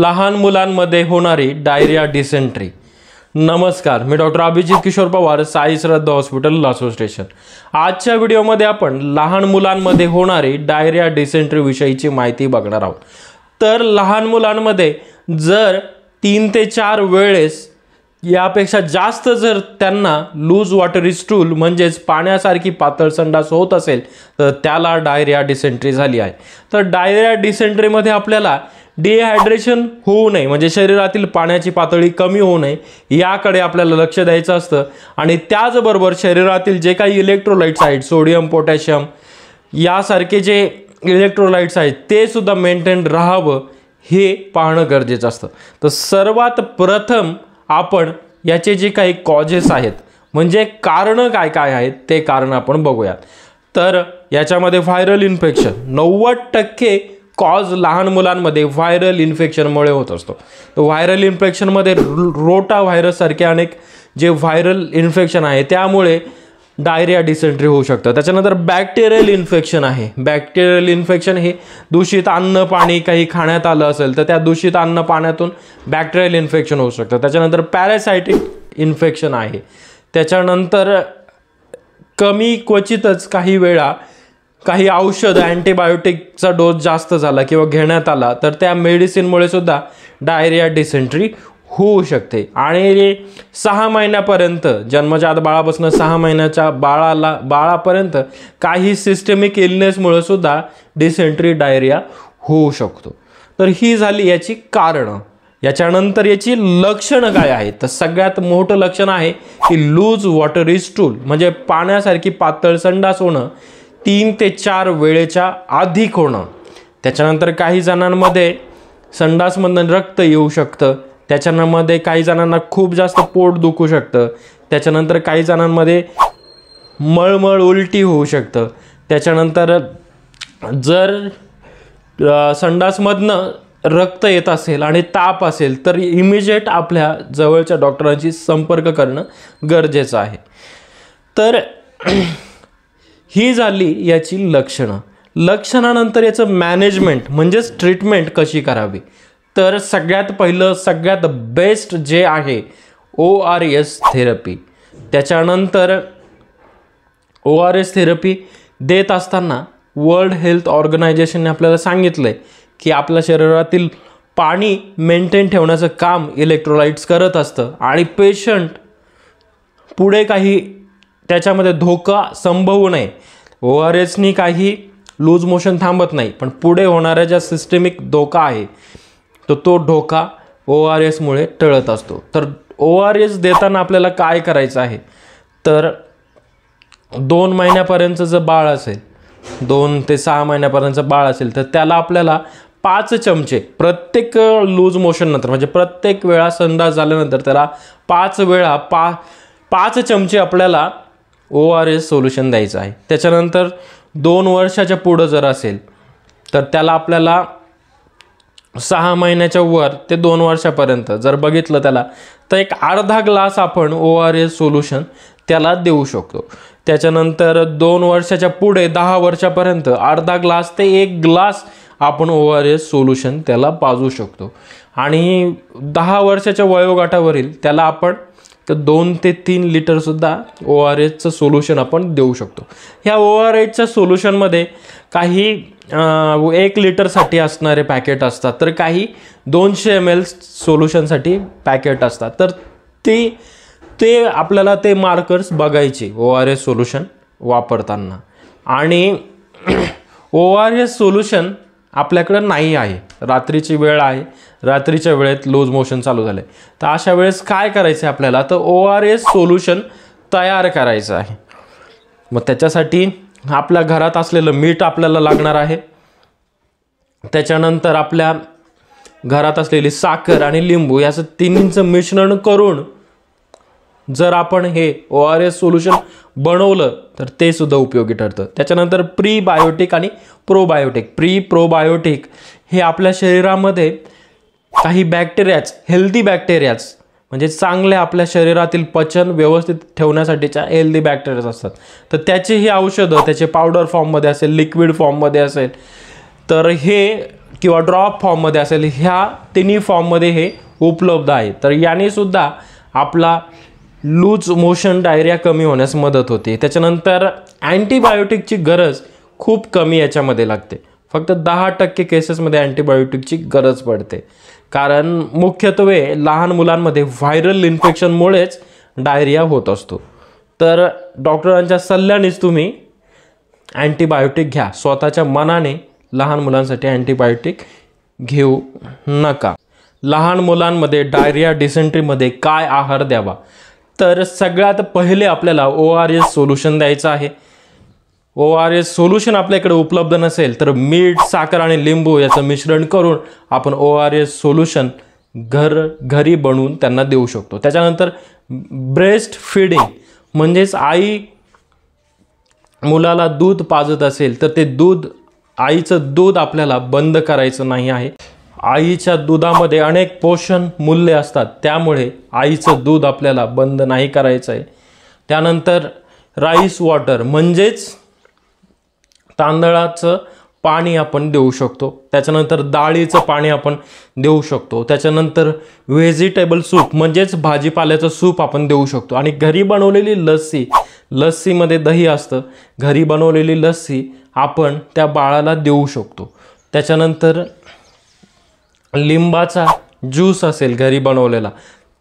लहान मुलांमध्ये होणारी डायरिया डिसेंट्री नमस्कार मी डॉक्टर अभिजित किशोर पवार साई श्रद्धा हॉस्पिटल लासो स्टेशन आजच्या व्हिडिओमध्ये आपण लहान मुलांमध्ये होणारी डायरिया डिसेंट्री विषयीची माहिती बघणार आहोत तर लहान मुलांमध्ये जर तीन ते चार वेळेस यापेक्षा जास्त जर त्यांना लूज वॉटर स्टूल म्हणजेच पाण्यासारखी पातळ संडास होत असेल तर त्याला डायरिया डिसेंट्री झाली आहे तर डायरिया डिसेंट्रीमध्ये आपल्याला डिहायड्रेशन होऊ नये म्हणजे शरीरातील पाण्याची पातळी कमी होऊ नये याकडे आपल्याला लक्ष द्यायचं असतं आणि त्याचबरोबर शरीरातील जे काही इलेक्ट्रोलाइट्स आहेत सोडियम पोटॅशियम यासारखे जे इलेक्ट्रोलाइट्स आहेत ते सुद्धा मेंटेन राहावं हे पाहणं गरजेचं असतं तर सर्वात प्रथम आपण याचे जे काही कॉजेस आहेत म्हणजे कारणं काय काय आहेत ते कारण आपण बघूयात तर याच्यामध्ये व्हायरल इन्फेक्शन नव्वद टक्के कॉज लहान मुलांमध्ये व्हायरल इन्फेक्शनमुळे होत असतो तर व्हायरल इन्फेक्शनमध्ये रोटा व्हायरससारखे अनेक जे व्हायरल इन्फेक्शन आहे त्यामुळे डायरिया डिसेंट्री होऊ शकतं त्याच्यानंतर बॅक्टेरियल इन्फेक्शन आहे बॅक्टेरियल इन्फेक्शन हे दूषित अन्न पाणी काही खाण्यात आलं असेल तर त्या दूषित अन्न पाण्यातून बॅक्टेरियल इन्फेक्शन होऊ शकतं त्याच्यानंतर पॅरासायटिक इन्फेक्शन आहे त्याच्यानंतर कमी क्वचितच काही वेळा काही औषध अँटीबायोटिकचा डोस जास्त झाला किंवा घेण्यात आला तर त्या मेडिसिनमुळे सुद्धा डायरिया डिसेंट्री होऊ शकते आणि सहा महिन्यापर्यंत जन्मजात बाळापासून सहा महिन्याच्या बाळाला बाळापर्यंत काही सिस्टमिक इलनेसमुळे सुद्धा डिसेंट्री डायरिया होऊ शकतो तर ही झाली याची कारणं याच्यानंतर याची लक्षणं काय आहेत तर सगळ्यात मोठं लक्षण आहे की लूज वॉटर इज टूल म्हणजे पाण्यासारखी पातळ संडास होणं तीन ते चार वेळेच्या अधिक होणं त्याच्यानंतर काही जणांमध्ये संडासमधून रक्त येऊ शकतं त्याच्यामध्ये काही जणांना खूप जास्त पोट दुखू शकतं त्याच्यानंतर काही जणांमध्ये मळमळ उलटी होऊ शकतं त्याच्यानंतर जर संडासमधनं रक्त येत असेल आणि ताप असेल तर इमिजिएट आपल्या जवळच्या डॉक्टरांशी संपर्क करणं गरजेचं आहे तर ही झाली याची लक्षणं लक्षणानंतर याचं मॅनेजमेंट म्हणजेच ट्रीटमेंट कशी करावी तर सगळ्यात पहिलं सगळ्यात बेस्ट जे आहे ओ आर एस थेरपी त्याच्यानंतर ओ आर एस थेरपी देत असताना वर्ल्ड हेल्थ ऑर्गनायझेशनने आपल्याला सांगितलं आहे की आपल्या शरीरातील पाणी मेंटेन ठेवण्याचं काम इलेक्ट्रोलाइट्स करत असतं आणि पेशंट पुढे काही त्याच्यामध्ये धोका संभवू नये ओ आर एसनी काही लूज मोशन थांबत नाही पण पुढे होणाऱ्या ज्या सिस्टमिक धोका आहे तर तो धोका ओ आर एसमुळे टळत असतो तर ओ आर एस देताना आपल्याला काय करायचं आहे तर दोन महिन्यापर्यंतचं जर बाळ असेल दोन ते सहा महिन्यापर्यंतचं बाळ असेल तर त्याला आपल्याला पाच चमचे प्रत्येक लूज मोशननंतर म्हणजे प्रत्येक वेळा संडास झाल्यानंतर त्याला पाच वेळा पा पाच चमचे आपल्याला ओ आर एस सोल्युशन द्यायचं आहे त्याच्यानंतर दोन वर्षाच्या पुढं जर असेल तर त्याला आपल्याला सहा महिन्याच्या वर ते दोन वर्षापर्यंत जर बघितलं त्याला तर एक अर्धा ग्लास आपण ओ आर एस सोल्युशन त्याला देऊ शकतो त्याच्यानंतर दोन वर्षाच्या पुढे दहा वर्षापर्यंत अर्धा ग्लास ते एक ग्लास आपण ओ आर एस सोल्युशन त्याला पाजू शकतो आणि दहा वर्षाच्या वयोगटावरील त्याला आपण तर दोन ते तीन लिटरसुद्धा ओ आर एचचं सोल्युशन आपण देऊ शकतो ह्या ओ आर एचच्या सोल्युशनमध्ये काही एक लिटरसाठी असणारे पॅकेट असतात तर काही दोनशे एम एल सोल्युशनसाठी पॅकेट असतात तर ते ते आपल्याला ते मार्कर्स बघायचे ओ आर एस सोल्युशन वापरताना आणि ओ आर एस सोल्युशन आपल्याकडं नाही आहे रात्रीची वेळ आहे रात्रीच्या वेळेत लूज मोशन चालू झाले तर अशा वेळेस काय करायचं आहे आपल्याला तर ओ आर एस सोल्युशन तयार करायचं आहे मग त्याच्यासाठी आपल्या घरात असलेलं मीठ आपल्याला लागणार आहे त्याच्यानंतर आपल्या घरात असलेली साखर आणि लिंबू याचं तिन्हींचं मिश्रण करून जर आपण हे ओ आर एस सोल्युशन बनवलं तर ते सुद्धा उपयोगी ठरतं त्याच्यानंतर प्रीबायोटिक आणि प्रोबायोटिक प्री प्रोबायोटिक हे आपल्या शरीरामध्ये काही बॅक्टेरियाज हेल्दी बॅक्टेरियाज म्हणजे चांगले आपल्या शरीरातील पचन व्यवस्थित ठेवण्यासाठीच्या हेल्दी बॅक्टेरियाज असतात तर त्याचे ही औषधं त्याचे पावडर फॉर्ममध्ये असेल लिक्विड फॉर्ममध्ये असेल तर हे किंवा ड्रॉप फॉर्ममध्ये असेल ह्या तिन्ही फॉर्ममध्ये हे उपलब्ध आहे तर याने सुद्धा आपला लूज मोशन डायरिया कमी होण्यास मदत होते त्याच्यानंतर अँटीबायोटिकची गरज खूप कमी याच्यामध्ये लागते फक्त दहा टक्के केसेसमध्ये अँटीबायोटिकची गरज पडते कारण मुख्यत्वे लहान मुलांमध्ये व्हायरल इन्फेक्शनमुळेच डायरिया होत असतो तर डॉक्टरांच्या सल्ल्यानेच तुम्ही अँटीबायोटिक घ्या स्वतःच्या मनाने लहान मुलांसाठी अँटीबायोटिक घेऊ नका लहान मुलांमध्ये डायरिया डिसेंट्रीमध्ये काय आहार द्यावा तर सगळ्यात पहिले आपल्याला ओ आर एस सोल्युशन द्यायचं आहे ओ आर एस सोल्युशन आपल्याकडे उपलब्ध नसेल तर मीठ साखर आणि लिंबू याचं मिश्रण करून आपण ओ आर एस सोल्युशन घर घरी बनवून त्यांना देऊ शकतो त्याच्यानंतर ब्रेस्ट फीडिंग म्हणजेच आई मुलाला दूध पाजत असेल तर ते दूध आईचं दूध आपल्याला बंद करायचं नाही आहे आईच्या दुधामध्ये अनेक पोषण मूल्य असतात त्यामुळे आईचं दूध आपल्याला बंद नाही करायचं आहे त्यानंतर राईस वॉटर म्हणजेच तांदळाचं पाणी आपण देऊ शकतो त्याच्यानंतर डाळीचं पाणी आपण देऊ शकतो त्याच्यानंतर व्हेजिटेबल सूप म्हणजेच भाजीपाल्याचं सूप आपण देऊ शकतो आणि घरी बनवलेली लस्सी लस्सीमध्ये दही असतं घरी बनवलेली लस्सी आपण त्या बाळाला देऊ शकतो त्याच्यानंतर लिंबाचा ज्यूस असेल घरी बनवलेला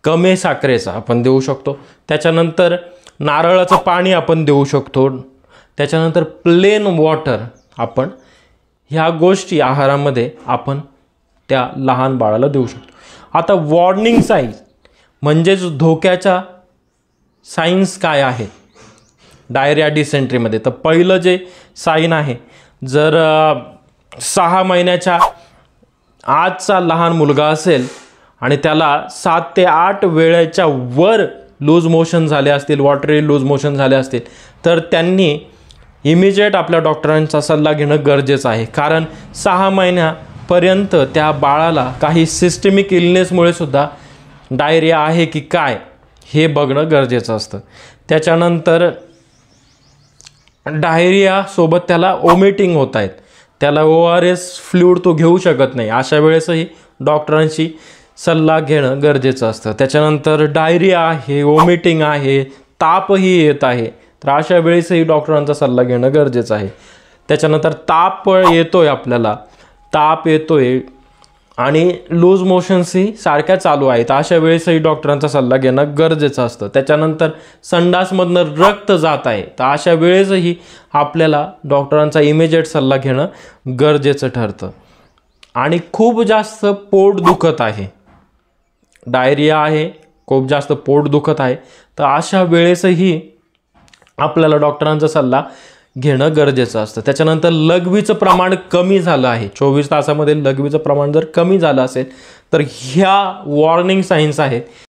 कमी साखरेचा आपण देऊ शकतो त्याच्यानंतर नारळाचं पाणी आपण देऊ शकतो त्याच्यानंतर प्लेन वॉटर आपण ह्या गोष्टी आहारामध्ये आपण त्या लहान बाळाला देऊ शकतो आता वॉर्निंग साईन म्हणजेच धोक्याच्या साईन्स काय आहे डायरिया डिसेंट्रीमध्ये तर पहिलं जे साईन आहे जर सहा महिन्याच्या आजचा लहान मुलगा असेल आणि त्याला सात ते आठ वेळेच्या वर लूज मोशन झाले असतील वॉटरी लूज मोशन झाले असतील तर त्यांनी इमिजिएट आपल्या डॉक्टरांचा सल्ला घेणं गरजेचं आहे कारण सहा महिन्यापर्यंत त्या बाळाला काही सिस्टमिक इलनेसमुळे सुद्धा डायरिया आहे की काय हे बघणं गरजेचं असतं त्याच्यानंतर डायरियासोबत त्याला ओमिटिंग होत आहेत त्याला ओ आर एस फ्ल्यूड तो घेऊ शकत नाही अशा वेळेसही डॉक्टरांशी सल्ला घेणं गरजेचं असतं त्याच्यानंतर डायरिया आहे वॉमिटिंग आहे तापही येत आहे तर अशा वेळेसही डॉक्टरांचा सल्ला घेणं गरजेचं आहे त्याच्यानंतर ताप येतोय आपल्याला ताप येतोय आणि लूज मोशन्सही सारख्या चालू आहेत अशा वेळेसही डॉक्टरांचा सल्ला घेणं गरजेचं असतं त्याच्यानंतर संडासमधनं रक्त जात आहे तर अशा वेळेसही आपल्याला डॉक्टरांचा इमिजिएट सल्ला घेणं गरजेचं ठरतं आणि खूप जास्त पोट दुखत आहे डायरिया आहे खूप जास्त पोट दुखत आहे तर अशा वेळेसही आपल्याला डॉक्टरांचा सल्ला घेणं गरजेचं असतं त्याच्यानंतर लघवीचं प्रमाण कमी झालं आहे चोवीस तासामध्ये लघवीचं प्रमाण जर कमी झालं असेल तर ह्या वॉर्निंग साईन्स आहेत